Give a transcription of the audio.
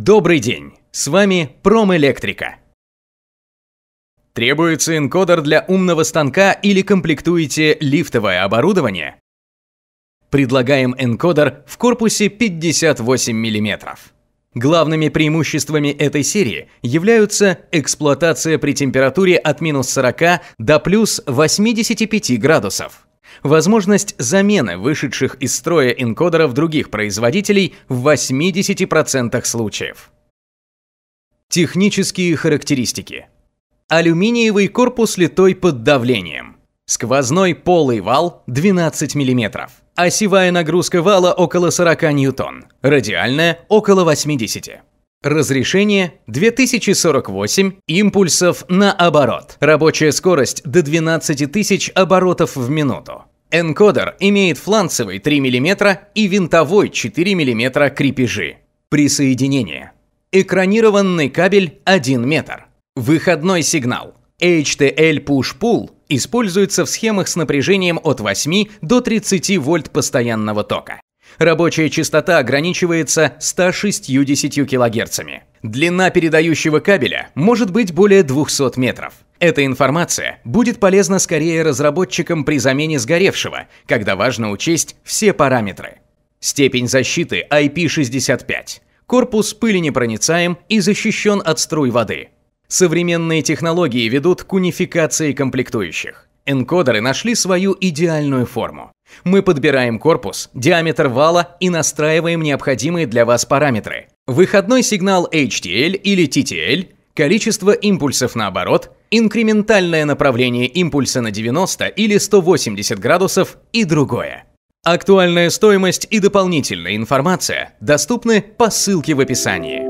Добрый день! С вами Промэлектрика. Требуется энкодер для умного станка или комплектуете лифтовое оборудование? Предлагаем энкодер в корпусе 58 мм. Главными преимуществами этой серии являются эксплуатация при температуре от минус 40 до плюс 85 градусов – Возможность замены вышедших из строя энкодеров других производителей в 80% случаев. Технические характеристики. Алюминиевый корпус литой под давлением. Сквозной полый вал 12 мм. Осевая нагрузка вала около 40 ньютон. Радиальная около 80. Разрешение 2048 импульсов на оборот. Рабочая скорость до 12 тысяч оборотов в минуту. Энкодер имеет фланцевый 3 мм и винтовой 4 мм крепежи. Присоединение. Экранированный кабель 1 метр. Выходной сигнал. HTL Push-Pull используется в схемах с напряжением от 8 до 30 вольт постоянного тока. Рабочая частота ограничивается 160 кГц. Длина передающего кабеля может быть более 200 метров. Эта информация будет полезна скорее разработчикам при замене сгоревшего, когда важно учесть все параметры. Степень защиты IP65. Корпус пыленепроницаем и защищен от струй воды. Современные технологии ведут к унификации комплектующих. Энкодеры нашли свою идеальную форму. Мы подбираем корпус, диаметр вала и настраиваем необходимые для вас параметры. Выходной сигнал HTL или TTL, количество импульсов наоборот, инкрементальное направление импульса на 90 или 180 градусов и другое. Актуальная стоимость и дополнительная информация доступны по ссылке в описании.